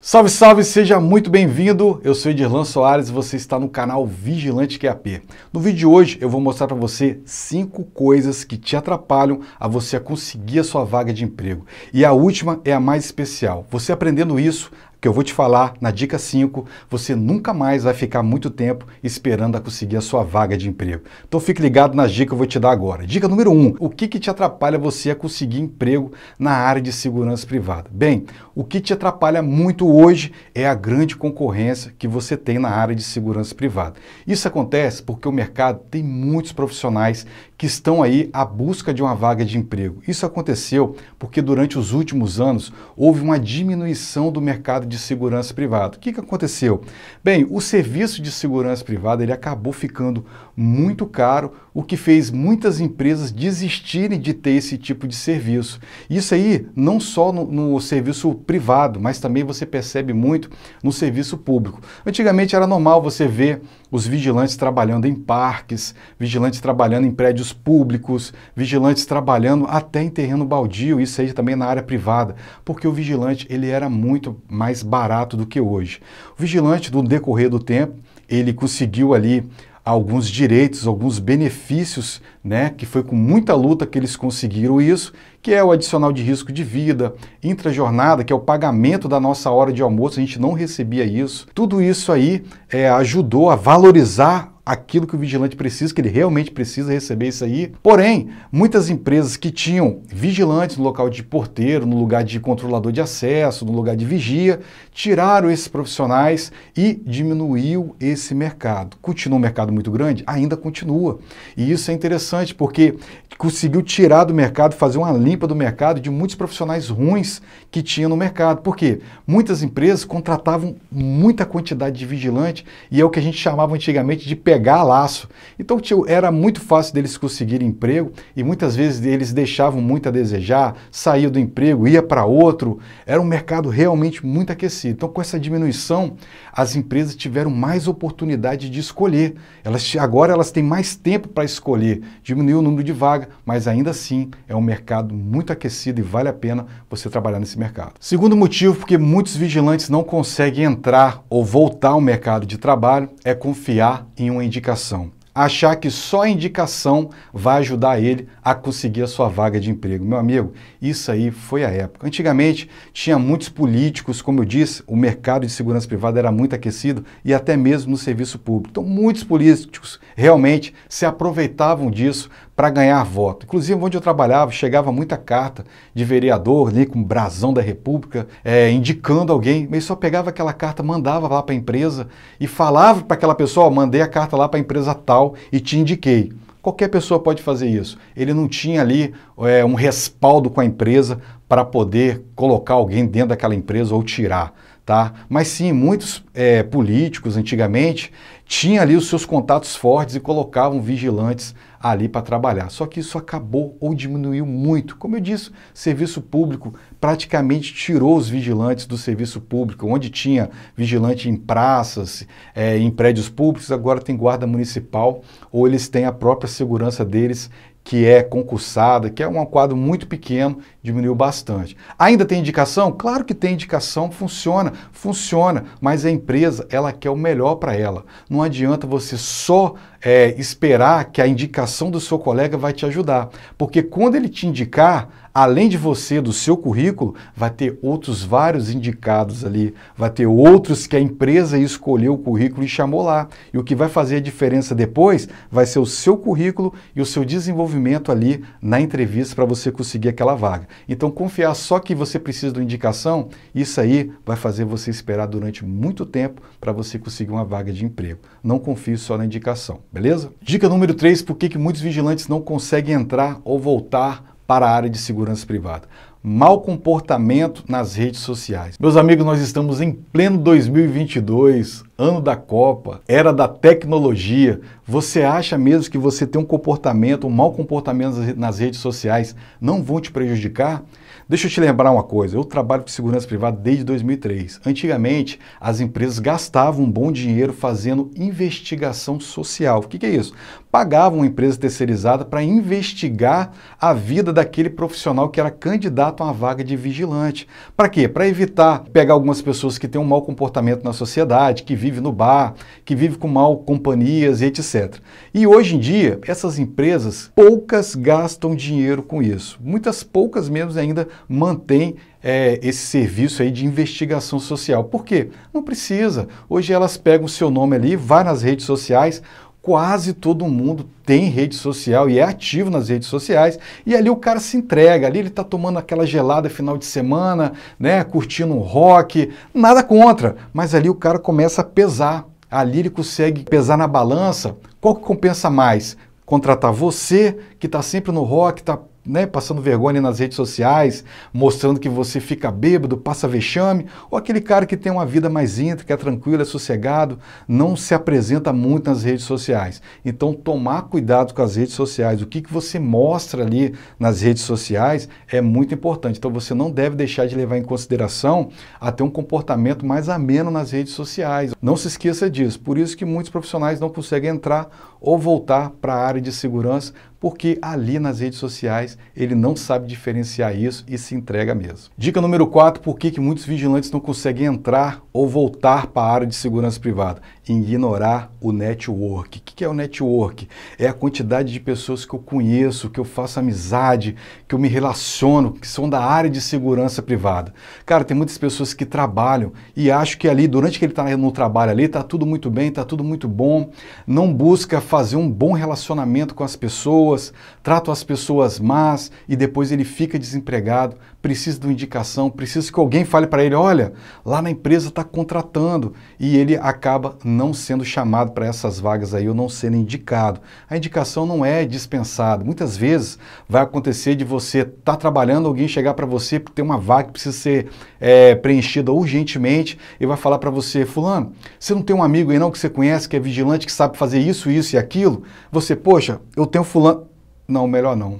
Salve, salve, seja muito bem-vindo. Eu sou Edirlan Soares e você está no canal Vigilante QAP. No vídeo de hoje eu vou mostrar para você cinco coisas que te atrapalham a você conseguir a sua vaga de emprego. E a última é a mais especial. Você aprendendo isso, que eu vou te falar na dica 5, você nunca mais vai ficar muito tempo esperando a conseguir a sua vaga de emprego. Então fique ligado nas dicas que eu vou te dar agora. Dica número 1, um, o que, que te atrapalha você a conseguir emprego na área de segurança privada? Bem, o que te atrapalha muito hoje é a grande concorrência que você tem na área de segurança privada. Isso acontece porque o mercado tem muitos profissionais que estão aí à busca de uma vaga de emprego. Isso aconteceu porque durante os últimos anos houve uma diminuição do mercado de segurança privada. O que, que aconteceu? Bem, o serviço de segurança privada ele acabou ficando muito caro, o que fez muitas empresas desistirem de ter esse tipo de serviço. Isso aí não só no, no serviço privado, mas também você percebe muito no serviço público. Antigamente era normal você ver os vigilantes trabalhando em parques, vigilantes trabalhando em prédios públicos, vigilantes trabalhando até em terreno baldio, isso aí também na área privada, porque o vigilante ele era muito mais barato do que hoje. O vigilante, no decorrer do tempo, ele conseguiu ali alguns direitos, alguns benefícios, né, que foi com muita luta que eles conseguiram isso, que é o adicional de risco de vida, intrajornada, que é o pagamento da nossa hora de almoço, a gente não recebia isso. Tudo isso aí é, ajudou a valorizar aquilo que o vigilante precisa, que ele realmente precisa receber isso aí. Porém, muitas empresas que tinham vigilantes no local de porteiro, no lugar de controlador de acesso, no lugar de vigia, tiraram esses profissionais e diminuiu esse mercado. Continua um mercado muito grande? Ainda continua. E isso é interessante porque conseguiu tirar do mercado, fazer uma limpa do mercado de muitos profissionais ruins que tinha no mercado. Por quê? Muitas empresas contratavam muita quantidade de vigilante e é o que a gente chamava antigamente de pegar laço. Então tio, era muito fácil deles conseguirem emprego e muitas vezes eles deixavam muito a desejar, saía do emprego, ia para outro. Era um mercado realmente muito aquecido. Então com essa diminuição, as empresas tiveram mais oportunidade de escolher. Elas, agora elas têm mais tempo para escolher. Diminuiu o número de vaga, mas ainda assim é um mercado muito aquecida e vale a pena você trabalhar nesse mercado. Segundo motivo, porque muitos vigilantes não conseguem entrar ou voltar ao mercado de trabalho, é confiar em uma indicação achar que só a indicação vai ajudar ele a conseguir a sua vaga de emprego. Meu amigo, isso aí foi a época. Antigamente tinha muitos políticos, como eu disse, o mercado de segurança privada era muito aquecido e até mesmo no serviço público. Então muitos políticos realmente se aproveitavam disso para ganhar voto. Inclusive, onde eu trabalhava, chegava muita carta de vereador ali com brasão da República, é, indicando alguém, mas só pegava aquela carta, mandava lá para a empresa e falava para aquela pessoa: oh, mandei a carta lá para a empresa tal e te indiquei. Qualquer pessoa pode fazer isso. Ele não tinha ali é, um respaldo com a empresa para poder colocar alguém dentro daquela empresa ou tirar. Tá? Mas sim, muitos é, políticos antigamente tinha ali os seus contatos fortes e colocavam vigilantes ali para trabalhar. Só que isso acabou ou diminuiu muito. Como eu disse, serviço público praticamente tirou os vigilantes do serviço público, onde tinha vigilante em praças, é, em prédios públicos, agora tem guarda municipal ou eles têm a própria segurança deles que é concursada, que é um quadro muito pequeno, diminuiu bastante. Ainda tem indicação? Claro que tem indicação, funciona, funciona, mas a empresa, ela quer o melhor para ela. Não adianta você só é, esperar que a indicação do seu colega vai te ajudar, porque quando ele te indicar, além de você, do seu currículo, vai ter outros vários indicados ali, vai ter outros que a empresa escolheu o currículo e chamou lá. E o que vai fazer a diferença depois vai ser o seu currículo e o seu desenvolvimento ali na entrevista para você conseguir aquela vaga. Então, confiar só que você precisa de uma indicação, isso aí vai fazer você esperar durante muito tempo para você conseguir uma vaga de emprego. Não confie só na indicação, beleza? Dica número 3, por que, que muitos vigilantes não conseguem entrar ou voltar para a área de segurança privada. Mal comportamento nas redes sociais. Meus amigos, nós estamos em pleno 2022, ano da Copa, era da tecnologia. Você acha mesmo que você tem um comportamento, um mau comportamento nas redes sociais não vão te prejudicar? Deixa eu te lembrar uma coisa, eu trabalho com segurança privada desde 2003. Antigamente, as empresas gastavam um bom dinheiro fazendo investigação social. O que, que é isso? Pagavam uma empresa terceirizada para investigar a vida daquele profissional que era candidato a uma vaga de vigilante. Para quê? Para evitar pegar algumas pessoas que têm um mau comportamento na sociedade, que vive no bar, que vive com mal companhias e etc. E hoje em dia, essas empresas, poucas gastam dinheiro com isso. Muitas poucas mesmo ainda mantém é, esse serviço aí de investigação social. Por quê? Não precisa. Hoje elas pegam o seu nome ali, vai nas redes sociais, quase todo mundo tem rede social e é ativo nas redes sociais, e ali o cara se entrega, ali ele está tomando aquela gelada final de semana, né, curtindo um rock, nada contra, mas ali o cara começa a pesar, ali ele consegue pesar na balança, qual que compensa mais? Contratar você, que está sempre no rock, está né, passando vergonha nas redes sociais, mostrando que você fica bêbado, passa vexame, ou aquele cara que tem uma vida mais que é tranquilo, é sossegado, não se apresenta muito nas redes sociais. Então, tomar cuidado com as redes sociais, o que, que você mostra ali nas redes sociais é muito importante. Então, você não deve deixar de levar em consideração até um comportamento mais ameno nas redes sociais. Não se esqueça disso. Por isso que muitos profissionais não conseguem entrar ou voltar para a área de segurança porque ali nas redes sociais ele não sabe diferenciar isso e se entrega mesmo. Dica número 4, por que, que muitos vigilantes não conseguem entrar ou voltar para a área de segurança privada? ignorar o network. O que é o network? É a quantidade de pessoas que eu conheço, que eu faço amizade, que eu me relaciono, que são da área de segurança privada. Cara, tem muitas pessoas que trabalham e acho que ali, durante que ele está no trabalho ali, está tudo muito bem, está tudo muito bom, não busca fazer um bom relacionamento com as pessoas, trata as pessoas más e depois ele fica desempregado, precisa de uma indicação, precisa que alguém fale para ele, olha, lá na empresa está contratando e ele acaba não não sendo chamado para essas vagas aí ou não sendo indicado. A indicação não é dispensada. Muitas vezes vai acontecer de você estar tá trabalhando, alguém chegar para você porque tem uma vaga que precisa ser é, preenchida urgentemente e vai falar para você, fulano, você não tem um amigo aí não que você conhece, que é vigilante, que sabe fazer isso, isso e aquilo? Você, poxa, eu tenho fulano. Não, melhor não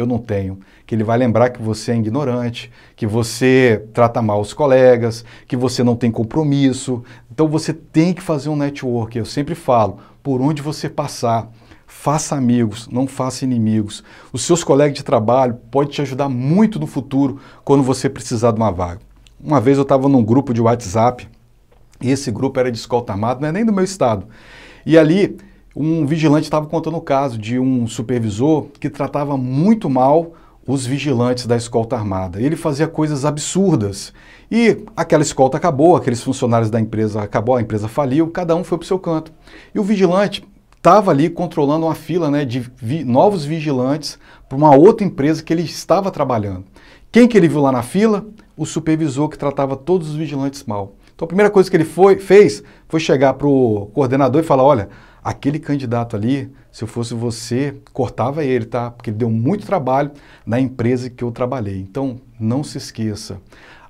eu não tenho, que ele vai lembrar que você é ignorante, que você trata mal os colegas, que você não tem compromisso. Então você tem que fazer um network. Eu sempre falo, por onde você passar, faça amigos, não faça inimigos. Os seus colegas de trabalho podem te ajudar muito no futuro quando você precisar de uma vaga. Uma vez eu estava num grupo de WhatsApp, e esse grupo era de escolta armada, não é nem do meu estado. E ali um vigilante estava contando o caso de um supervisor que tratava muito mal os vigilantes da escolta armada. Ele fazia coisas absurdas. E aquela escolta acabou, aqueles funcionários da empresa acabou, a empresa faliu, cada um foi para o seu canto. E o vigilante estava ali controlando uma fila né, de vi novos vigilantes para uma outra empresa que ele estava trabalhando. Quem que ele viu lá na fila? O supervisor que tratava todos os vigilantes mal. Então a primeira coisa que ele foi, fez foi chegar para o coordenador e falar, olha, aquele candidato ali, se eu fosse você, cortava ele, tá? Porque ele deu muito trabalho na empresa que eu trabalhei. Então, não se esqueça.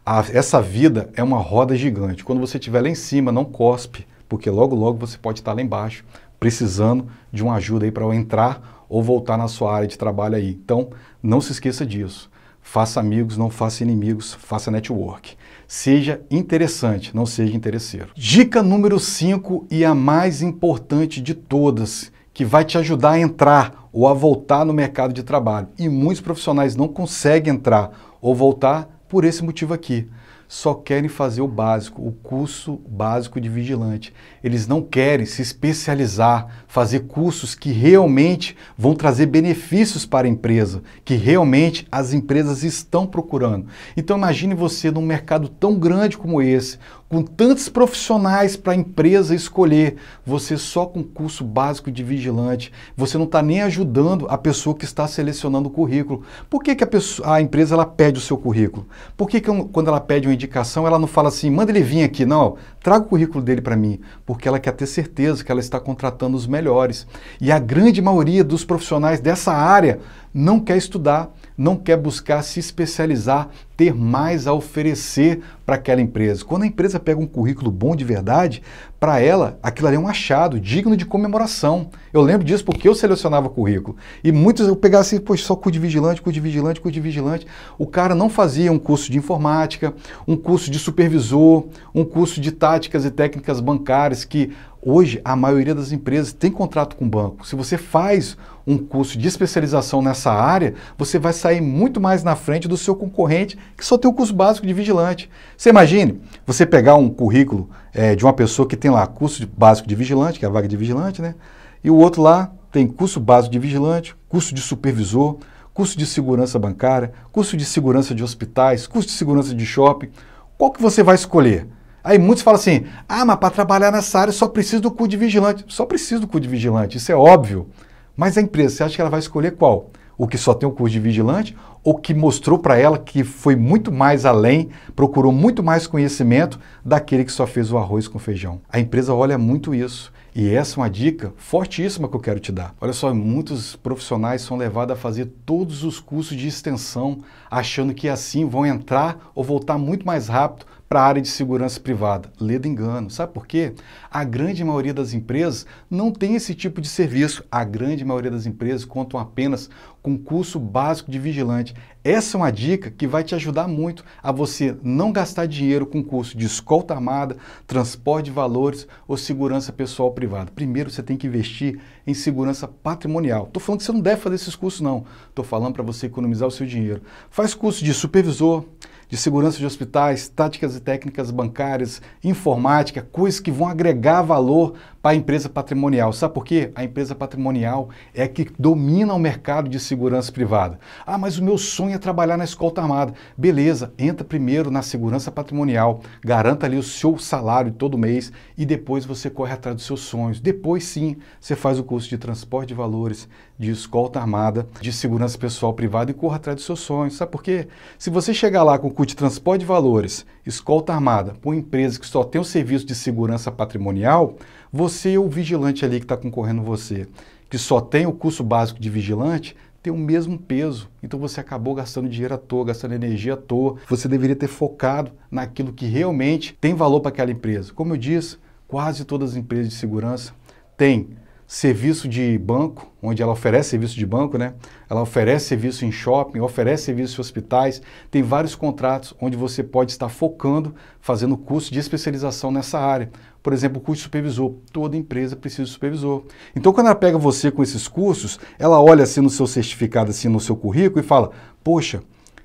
A, essa vida é uma roda gigante. Quando você estiver lá em cima, não cospe, porque logo, logo você pode estar lá embaixo, precisando de uma ajuda aí para entrar ou voltar na sua área de trabalho aí. Então, não se esqueça disso. Faça amigos, não faça inimigos, faça network. Seja interessante, não seja interesseiro. Dica número 5 e a mais importante de todas, que vai te ajudar a entrar ou a voltar no mercado de trabalho. E muitos profissionais não conseguem entrar ou voltar por esse motivo aqui só querem fazer o básico, o curso básico de vigilante. Eles não querem se especializar, fazer cursos que realmente vão trazer benefícios para a empresa, que realmente as empresas estão procurando. Então imagine você num mercado tão grande como esse, com tantos profissionais para a empresa escolher, você só com curso básico de vigilante, você não está nem ajudando a pessoa que está selecionando o currículo. Por que, que a, pessoa, a empresa ela pede o seu currículo? Por que, que quando ela pede uma indicação, ela não fala assim, manda ele vir aqui? Não, traga o currículo dele para mim, porque ela quer ter certeza que ela está contratando os melhores. E a grande maioria dos profissionais dessa área não quer estudar não quer buscar se especializar, ter mais a oferecer para aquela empresa. Quando a empresa pega um currículo bom de verdade, para ela aquilo ali é um achado, digno de comemoração. Eu lembro disso porque eu selecionava currículo. E muitos eu pegava assim, pois só curso de vigilante, curso de vigilante, curso de vigilante. O cara não fazia um curso de informática, um curso de supervisor, um curso de táticas e técnicas bancárias que Hoje, a maioria das empresas tem contrato com o banco. Se você faz um curso de especialização nessa área, você vai sair muito mais na frente do seu concorrente que só tem o curso básico de vigilante. Você imagine você pegar um currículo é, de uma pessoa que tem lá curso de básico de vigilante, que é a vaga de vigilante, né? E o outro lá tem curso básico de vigilante, curso de supervisor, curso de segurança bancária, curso de segurança de hospitais, curso de segurança de shopping. Qual que você vai escolher? Aí muitos falam assim: ah, mas para trabalhar nessa área só preciso do cu de vigilante. Só preciso do cu de vigilante, isso é óbvio. Mas a empresa, você acha que ela vai escolher qual? O que só tem o curso de vigilante ou que mostrou para ela que foi muito mais além, procurou muito mais conhecimento daquele que só fez o arroz com feijão? A empresa olha muito isso. E essa é uma dica fortíssima que eu quero te dar. Olha só, muitos profissionais são levados a fazer todos os cursos de extensão, achando que é assim vão entrar ou voltar muito mais rápido para a área de segurança privada. Ledo engano. Sabe por quê? A grande maioria das empresas não tem esse tipo de serviço. A grande maioria das empresas contam apenas com curso básico de vigilante. Essa é uma dica que vai te ajudar muito a você não gastar dinheiro com curso de escolta armada, transporte de valores ou segurança pessoal privada. Primeiro você tem que investir em segurança patrimonial. Estou falando que você não deve fazer esses cursos, não. Estou falando para você economizar o seu dinheiro. Faz curso de supervisor, de segurança de hospitais, táticas e técnicas bancárias, informática, coisas que vão agregar valor para a empresa patrimonial. Sabe por quê? A empresa patrimonial é que domina o mercado de segurança privada. Ah, mas o meu sonho é trabalhar na escolta armada. Beleza, entra primeiro na segurança patrimonial, garanta ali o seu salário todo mês e depois você corre atrás dos seus sonhos. Depois sim, você faz o curso de transporte de valores, de escolta armada, de segurança pessoal privada e corre atrás dos seus sonhos. Sabe por quê? Se você chegar lá com o curso de transporte de valores, escolta armada, com uma empresa que só tem o serviço de segurança patrimonial, você e o vigilante ali que está concorrendo você, que só tem o curso básico de vigilante, tem o mesmo peso. Então você acabou gastando dinheiro à toa, gastando energia à toa. Você deveria ter focado naquilo que realmente tem valor para aquela empresa. Como eu disse, quase todas as empresas de segurança têm serviço de banco, onde ela oferece serviço de banco, né? Ela oferece serviço em shopping, oferece serviço em hospitais, tem vários contratos onde você pode estar focando, fazendo curso de especialização nessa área. Por exemplo, curso de supervisor. Toda empresa precisa de supervisor. Então, quando ela pega você com esses cursos, ela olha assim no seu certificado, assim no seu currículo e fala: Poxa,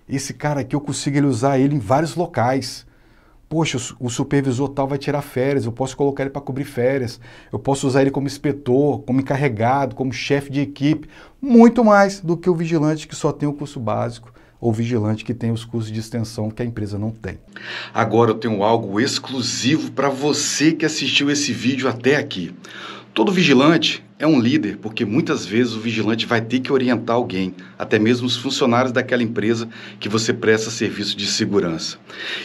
esse cara aqui eu consigo ele usar ele em vários locais poxa, o supervisor tal vai tirar férias, eu posso colocar ele para cobrir férias, eu posso usar ele como inspetor, como encarregado, como chefe de equipe, muito mais do que o vigilante que só tem o curso básico ou vigilante que tem os cursos de extensão que a empresa não tem. Agora eu tenho algo exclusivo para você que assistiu esse vídeo até aqui. Todo vigilante é um líder porque muitas vezes o vigilante vai ter que orientar alguém, até mesmo os funcionários daquela empresa que você presta serviço de segurança.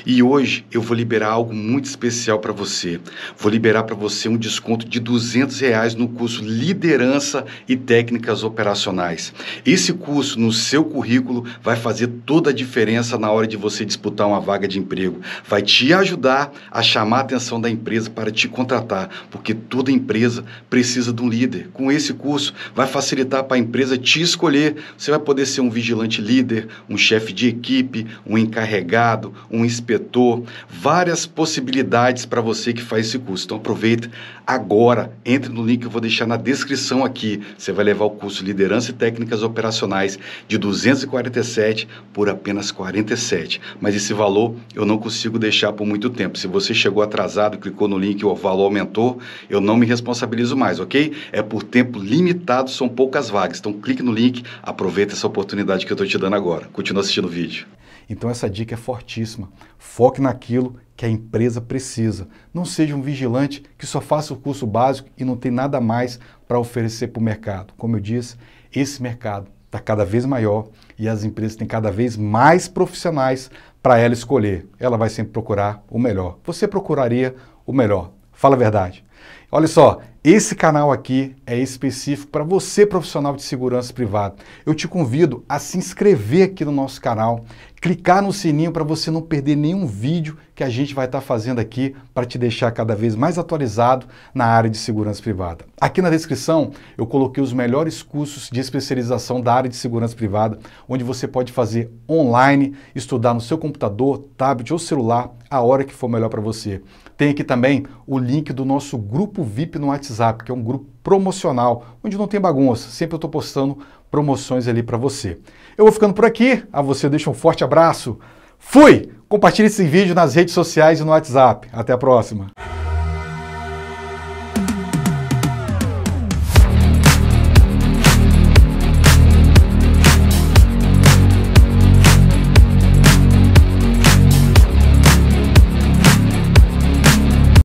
E hoje eu vou liberar algo muito especial para você. Vou liberar para você um desconto de 200 reais no curso Liderança e Técnicas Operacionais. Esse curso no seu currículo vai fazer toda a diferença na hora de você disputar uma vaga de emprego. Vai te ajudar a chamar a atenção da empresa para te contratar, porque toda empresa precisa de um líder com esse curso, vai facilitar para a empresa te escolher. Você vai poder ser um vigilante líder, um chefe de equipe, um encarregado, um inspetor. Várias possibilidades para você que faz esse curso. Então aproveita agora, entre no link que eu vou deixar na descrição aqui. Você vai levar o curso Liderança e Técnicas Operacionais de 247 por apenas 47. Mas esse valor eu não consigo deixar por muito tempo. Se você chegou atrasado, clicou no link, e o valor aumentou, eu não me responsabilizo mais, ok? É por por tempo limitado, são poucas vagas. Então clique no link, aproveita essa oportunidade que eu estou te dando agora. Continua assistindo o vídeo. Então essa dica é fortíssima. Foque naquilo que a empresa precisa. Não seja um vigilante que só faça o curso básico e não tem nada mais para oferecer para o mercado. Como eu disse, esse mercado está cada vez maior e as empresas têm cada vez mais profissionais para ela escolher. Ela vai sempre procurar o melhor. Você procuraria o melhor. Fala a verdade. Olha só, esse canal aqui é específico para você, profissional de segurança privada. Eu te convido a se inscrever aqui no nosso canal, clicar no sininho para você não perder nenhum vídeo que a gente vai estar tá fazendo aqui para te deixar cada vez mais atualizado na área de segurança privada. Aqui na descrição eu coloquei os melhores cursos de especialização da área de segurança privada, onde você pode fazer online, estudar no seu computador, tablet ou celular, a hora que for melhor para você. Tem aqui também o link do nosso grupo VIP no WhatsApp, que é um grupo promocional, onde não tem bagunça, sempre eu estou postando promoções ali para você. Eu vou ficando por aqui, a você deixa um forte abraço, fui! Compartilhe esse vídeo nas redes sociais e no WhatsApp. Até a próxima!